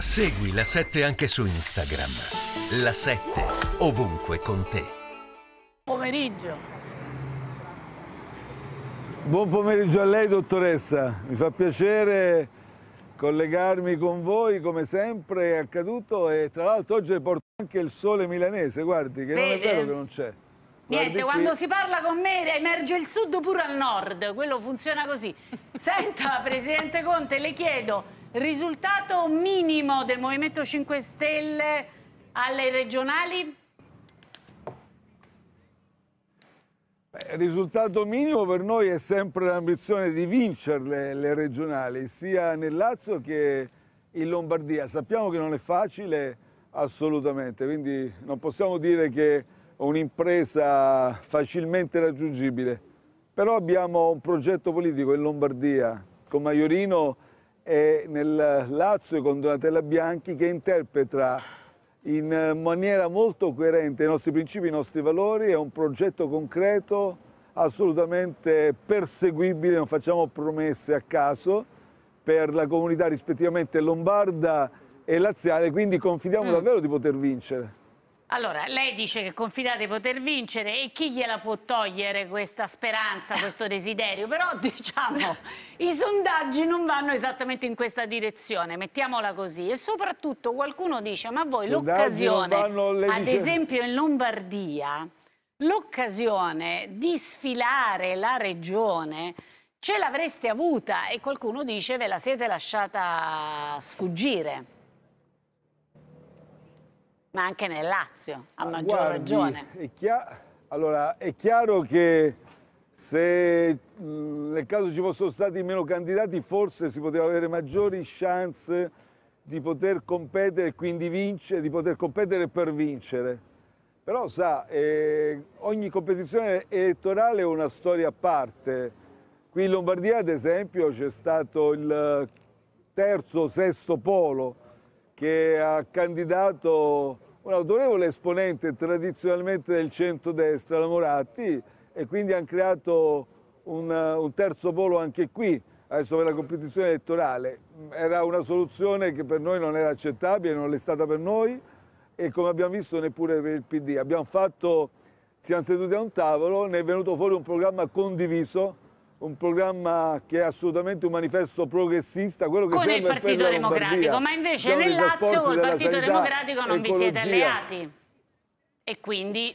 Segui la 7 anche su Instagram. La 7 ovunque con te. Pomeriggio. Buon pomeriggio a lei dottoressa, mi fa piacere collegarmi con voi come sempre è accaduto e tra l'altro oggi porto anche il sole milanese, guardi che Vede. non è vero che non c'è. Niente, qui. quando si parla con me emerge il sud pure al nord, quello funziona così. Senta Presidente Conte, le chiedo risultato minimo del Movimento 5 Stelle alle regionali? Il risultato minimo per noi è sempre l'ambizione di vincerle le regionali, sia nel Lazio che in Lombardia. Sappiamo che non è facile assolutamente, quindi non possiamo dire che è un'impresa facilmente raggiungibile. Però abbiamo un progetto politico in Lombardia, con Maiorino è nel Lazio con Donatella Bianchi che interpreta in maniera molto coerente i nostri principi, i nostri valori, è un progetto concreto, assolutamente perseguibile, non facciamo promesse a caso per la comunità rispettivamente lombarda e laziale, quindi confidiamo mm. davvero di poter vincere. Allora, lei dice che confidate di poter vincere e chi gliela può togliere questa speranza, questo desiderio? Però diciamo, i sondaggi non vanno esattamente in questa direzione, mettiamola così. E soprattutto qualcuno dice, ma voi l'occasione, ad esempio in Lombardia, l'occasione di sfilare la regione ce l'avreste avuta e qualcuno dice ve la siete lasciata sfuggire. Ma anche nel Lazio, a Ma maggior guardi, ragione. È allora, è chiaro che se mh, nel caso ci fossero stati meno candidati forse si poteva avere maggiori chance di poter competere e quindi vincere, di poter competere per vincere. Però sa, eh, ogni competizione elettorale è una storia a parte. Qui in Lombardia, ad esempio, c'è stato il terzo, sesto polo, che ha candidato un autorevole esponente tradizionalmente del centrodestra, la Moratti, e quindi hanno creato un, un terzo polo anche qui, adesso per la competizione elettorale. Era una soluzione che per noi non era accettabile, non l'è stata per noi e come abbiamo visto neppure per il PD. Abbiamo fatto, siamo seduti a un tavolo, ne è venuto fuori un programma condiviso un programma che è assolutamente un manifesto progressista, quello che con il Partito Democratico, ma invece nel Lazio col Partito Democratico non ecologia. vi siete alleati. E quindi eh,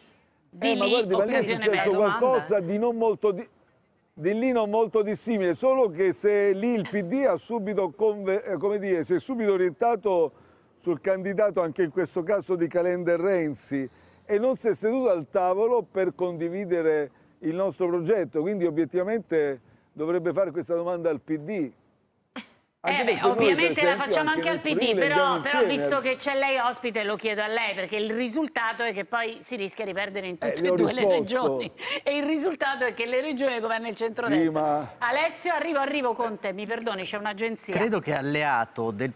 di eh, lì guardi, occasione per qualcosa di non molto di, di lì non molto dissimile, solo che se lì il PD ha subito eh, come dire, si è subito orientato sul candidato anche in questo caso di Calender Renzi e non si è seduto al tavolo per condividere il nostro progetto, quindi obiettivamente dovrebbe fare questa domanda al PD. Eh beh, ovviamente esempio, la facciamo anche, anche al PD, però, però, visto che c'è lei ospite lo chiedo a lei, perché il risultato è che poi si rischia di perdere in eh, tutte eh, e due risposto. le regioni. E il risultato è che le regioni governa il centrodestra. Sì, ma... Alessio, arrivo, arrivo con te, mi perdoni, c'è un'agenzia. Credo che alleato del